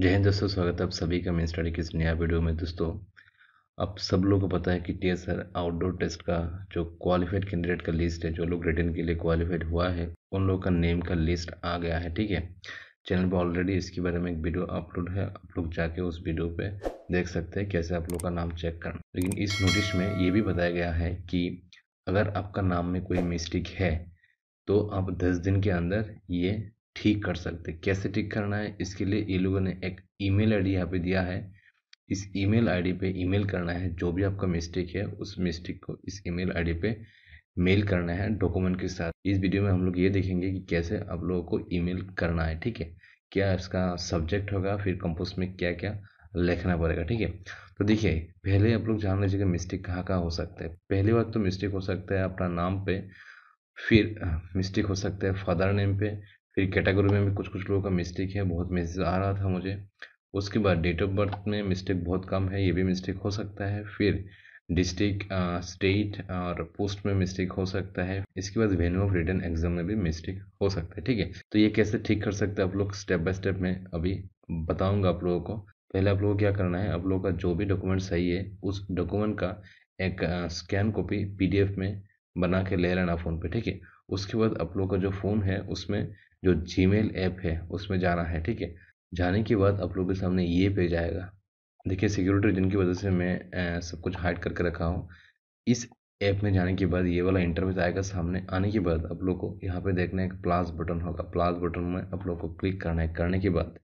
जय हिंद दोस्तों स्वागत है आप सभी का मेन स्टडी के इस नया वीडियो में दोस्तों अब सब लोगों को पता है कि टी आउटडोर टेस्ट का जो क्वालिफाइड कैंडिडेट का लिस्ट है जो लोग रिटर्न के लिए क्वालिफाइड हुआ है उन लोगों का नेम का लिस्ट आ गया है ठीक है चैनल पर ऑलरेडी इसके बारे में एक वीडियो अपलोड है आप लोग जाके उस वीडियो पर देख सकते हैं कैसे आप लोग का नाम चेक करना लेकिन इस नोटिस में ये भी बताया गया है कि अगर आपका नाम में कोई मिस्टेक है तो आप दस दिन के अंदर ये ठीक कर सकते कैसे ठीक करना है इसके लिए ये लोगों ने एक ईमेल आईडी यहाँ पे दिया है इस ईमेल आईडी पे ईमेल करना है जो भी आपका मिस्टेक है उस मिस्टेक को इस ईमेल आईडी पे मेल करना है डॉक्यूमेंट के साथ इस वीडियो में हम लोग ये देखेंगे कि कैसे आप लोगों को ईमेल करना है ठीक है क्या इसका सब्जेक्ट होगा फिर कंपोस्ट में क्या क्या लिखना पड़ेगा ठीक है तो देखिए पहले आप लोग जान लीजिए कि मिस्टेक कहाँ कहाँ हो सकता है पहली बात तो मिस्टेक हो सकता है अपना नाम पे फिर मिस्टेक हो सकता है फादर नेम पे फिर कैटेगरी में भी कुछ कुछ लोगों का मिस्टेक है बहुत मैसेज आ रहा था मुझे उसके बाद डेट ऑफ बर्थ में मिस्टेक बहुत कम है ये भी मिस्टेक हो सकता है फिर डिस्ट्रिक्ट स्टेट और पोस्ट में मिस्टेक हो सकता है इसके बाद वेन्यू ऑफ रिटर्न एग्जाम में भी मिस्टेक हो सकता है ठीक है तो ये कैसे ठीक कर सकते हैं आप लोग स्टेप बाय स्टेप में अभी बताऊंगा आप लोगों को पहले आप लोगों को क्या करना है आप लोगों का जो भी डॉक्यूमेंट सही है उस डॉक्यूमेंट का एक स्कैन कॉपी पी में बना के ले लेना फ़ोन पे ठीक है उसके बाद आप लोग का जो फ़ोन है उसमें जो जी मेल ऐप है उसमें जाना है ठीक है जाने के बाद आप लोग के सामने ये पेज आएगा देखिए सिक्योरिटी जिनकी वजह से मैं सब कुछ हाइड करके रखा हूँ इस ऐप में जाने के बाद ये वाला इंटरव्यू आएगा सामने आने के बाद आप लोग को यहाँ पे देखना है एक प्लास बटन होगा प्लास बटन में आप लोग को क्लिक करना है करने के बाद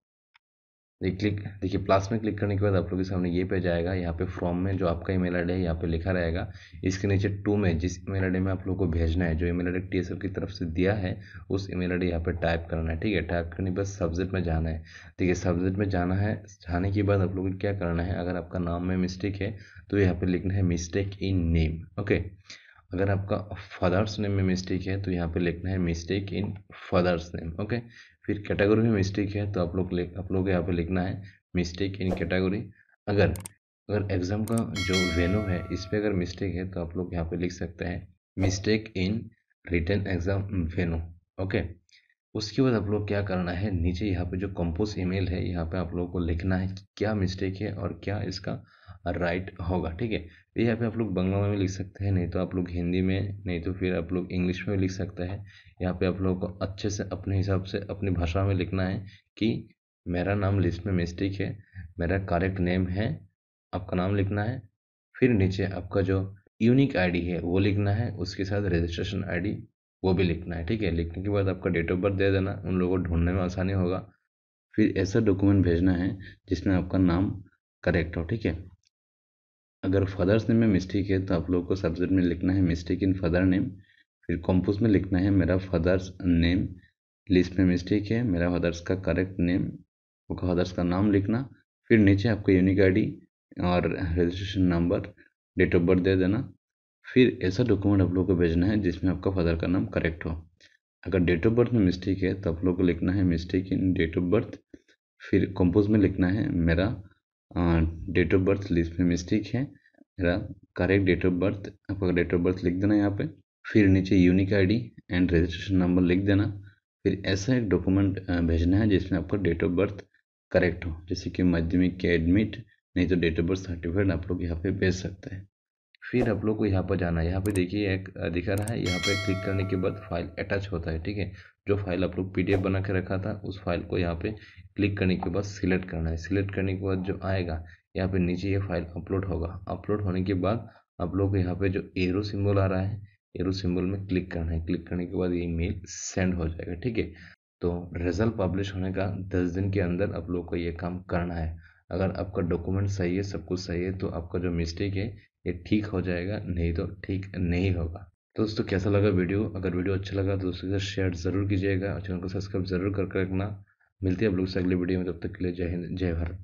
ये क्लिक देखिए प्लस में क्लिक करने के बाद आप लोगों के सामने ये पेज आएगा यहाँ पे फॉर्म में जो आपका ईमेल आईडी है यहाँ पे लिखा रहेगा इसके नीचे टू में जिस ईमेल आईडी में आप लोगों को भेजना है जो ईमेल आईडी टीएसएफ की तरफ से दिया है उस ईमेल आईडी यहाँ पे टाइप करना है ठीक है टाइप करने के बाद सब्जेक्ट में जाना है ठीक है सब्जेक्ट में जाना है जाने के बाद आप लोगों को क्या करना है अगर आपका नाम में मिस्टेक है तो यहाँ पर लिखना है मिस्टेक इन नेम ओके अगर आपका फादर्स नेम में मिस्टेक है तो यहाँ पे लिखना है mistake in father's name okay फिर कैटेगरी में मिस्टेक है तो आप लोग आप लोग यहाँ पे लिखना है मिस्टेक इन कैटेगरी अगर अगर एग्ज़ाम का जो वेन्यू है इस पर अगर मिस्टेक है तो आप लोग यहाँ पे लिख सकते हैं mistake in return exam venue okay उसके बाद आप लोग क्या करना है नीचे यहाँ पे जो कंपोज ईमेल है यहाँ पे आप लोगों को लिखना है कि क्या मिस्टेक है और क्या इसका राइट होगा ठीक है तो यहाँ पे आप लोग बंगला में भी लिख सकते हैं नहीं तो आप लोग हिंदी में नहीं तो फिर आप लोग इंग्लिश में भी लिख सकते हैं यहाँ पे आप लोगों को अच्छे से अपने हिसाब से अपनी भाषा में लिखना है कि मेरा नाम लिस्ट में मिस्टेक है मेरा करेक्ट नेम है आपका नाम लिखना है फिर नीचे आपका जो यूनिक आई है वो लिखना है उसके साथ रजिस्ट्रेशन आई वो भी लिखना है ठीक है लिखने के बाद आपका डेट ऑफ बर्थ दे देना उन लोगों को ढूंढने में आसानी होगा फिर ऐसा डॉक्यूमेंट भेजना है जिसमें आपका नाम करेक्ट हो ठीक है अगर फादर्स नेम में मिस्टेक है तो आप लोग को सब्जेक्ट में लिखना है मिस्टेक इन फादर नेम फिर कॉम्पोज में लिखना है मेरा फादर्स नेम लिस्ट में मिस्टेक है मेरा फादर्स का करेक्ट नेम आपका फादर्स का नाम लिखना फिर नीचे आपको यूनिक आईडी और registration number date of birth दे देना फिर ऐसा डॉक्यूमेंट आप लोग को भेजना है जिसमें आपका फादर का नाम करेक्ट हो अगर डेट ऑफ बर्थ में मिस्टेक है तो आप लोग को लिखना है mistake in date of birth फिर कंपोज में लिखना है मेरा डेट ऑफ बर्थ लिस्ट में मिस्टेक है मेरा करेक्ट डेट ऑफ बर्थ आपका डेट ऑफ बर्थ लिख देना यहाँ पे फिर नीचे unique ID and registration number लिख देना फिर ऐसा एक डॉक्यूमेंट भेजना है जिसमें आपका डेट ऑफ बर्थ करेक्ट हो जैसे कि माध्यमिक के एडमिट नहीं तो डेट ऑफ बर्थ सर्टिफिकेट आप लोग यहाँ पे भेज सकते हैं फिर आप लोग को यहाँ पर जाना है यहाँ पे देखिए एक दिखा रहा है यहाँ पे क्लिक करने के बाद फाइल अटैच होता है ठीक है जो फाइल आप लोग पीडीएफ बना के रखा था उस फाइल को यहाँ पे क्लिक करने के बाद सिलेक्ट करना है सिलेक्ट करने के बाद जो आएगा यहाँ पे नीचे ये फाइल अपलोड होगा अपलोड होने के बाद आप लोग को यहाँ पे जो एरो सिंबल आ रहा है एरो सिंबल में क्लिक करना है क्लिक करने के बाद ये मेल सेंड हो जाएगा ठीक है तो रिजल्ट पब्लिश होने का दस दिन के अंदर आप लोग को ये काम करना है अगर आपका डॉक्यूमेंट सही है सब कुछ सही है तो आपका जो मिस्टेक है ये ठीक हो जाएगा नहीं तो ठीक नहीं होगा दोस्तों कैसा लगा वीडियो अगर वीडियो अच्छा लगा तो दोस्तों के साथ शेयर ज़रूर कीजिएगा और चैनल को सब्सक्राइब ज़रूर करके रखना मिलती है आप लोग से अगले वीडियो में तब तक के लिए जय हिंद जय भारत